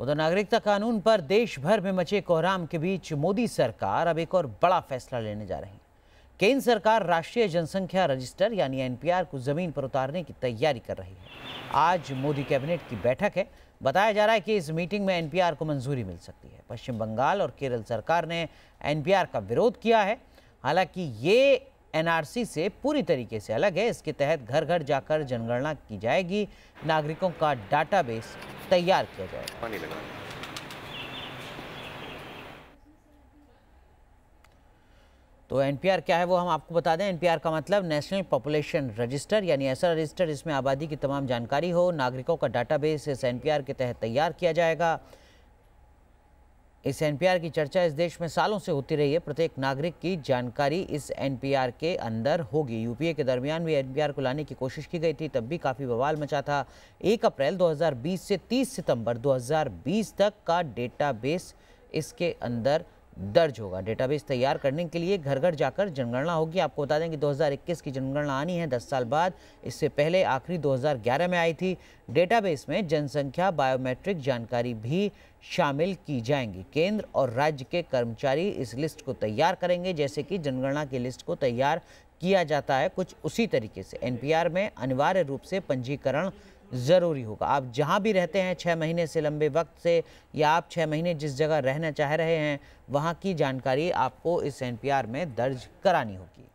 उधर नागरिकता कानून पर देश भर में मचे कोहराम के बीच मोदी सरकार अब एक और बड़ा फैसला लेने जा रही है केंद्र सरकार राष्ट्रीय जनसंख्या रजिस्टर यानी एनपीआर को जमीन पर उतारने की तैयारी कर रही है आज मोदी कैबिनेट की बैठक है बताया जा रहा है कि इस मीटिंग में एनपीआर को मंजूरी मिल सकती है पश्चिम बंगाल और केरल सरकार ने एनपीआर का विरोध किया है हालांकि ये एनआरसी से पूरी तरीके से अलग है इसके तहत घर घर जाकर जनगणना की जाएगी नागरिकों का डाटाबेस तैयार किया जाएगा पानी तो एनपीआर क्या है वो हम आपको बता दें एनपीआर का मतलब नेशनल पॉपुलेशन रजिस्टर यानी ऐसा रजिस्टर जिसमें आबादी की तमाम जानकारी हो नागरिकों का डाटाबेस इस एनपीआर के तहत तैयार किया जाएगा इस एनपीआर की चर्चा इस देश में सालों से होती रही है प्रत्येक नागरिक की जानकारी इस एनपीआर के अंदर होगी यूपीए के दरमियान भी एनपीआर को लाने की कोशिश की गई थी तब भी काफ़ी बवाल मचा था 1 अप्रैल 2020 से 30 सितंबर 2020 तक का डेटाबेस इसके अंदर दर्ज होगा डेटाबेस तैयार करने के लिए घर घर जाकर जनगणना होगी आपको बता दें कि 2021 की जनगणना आनी है 10 साल बाद इससे पहले आखिरी 2011 में आई थी डेटाबेस में जनसंख्या बायोमेट्रिक जानकारी भी शामिल की जाएंगी केंद्र और राज्य के कर्मचारी इस लिस्ट को तैयार करेंगे जैसे कि जनगणना की लिस्ट को तैयार किया जाता है कुछ उसी तरीके से एनपीआर में अनिवार्य रूप से पंजीकरण ज़रूरी होगा आप जहाँ भी रहते हैं छः महीने से लंबे वक्त से या आप छः महीने जिस जगह रहना चाह रहे हैं वहाँ की जानकारी आपको इस एनपीआर में दर्ज करानी होगी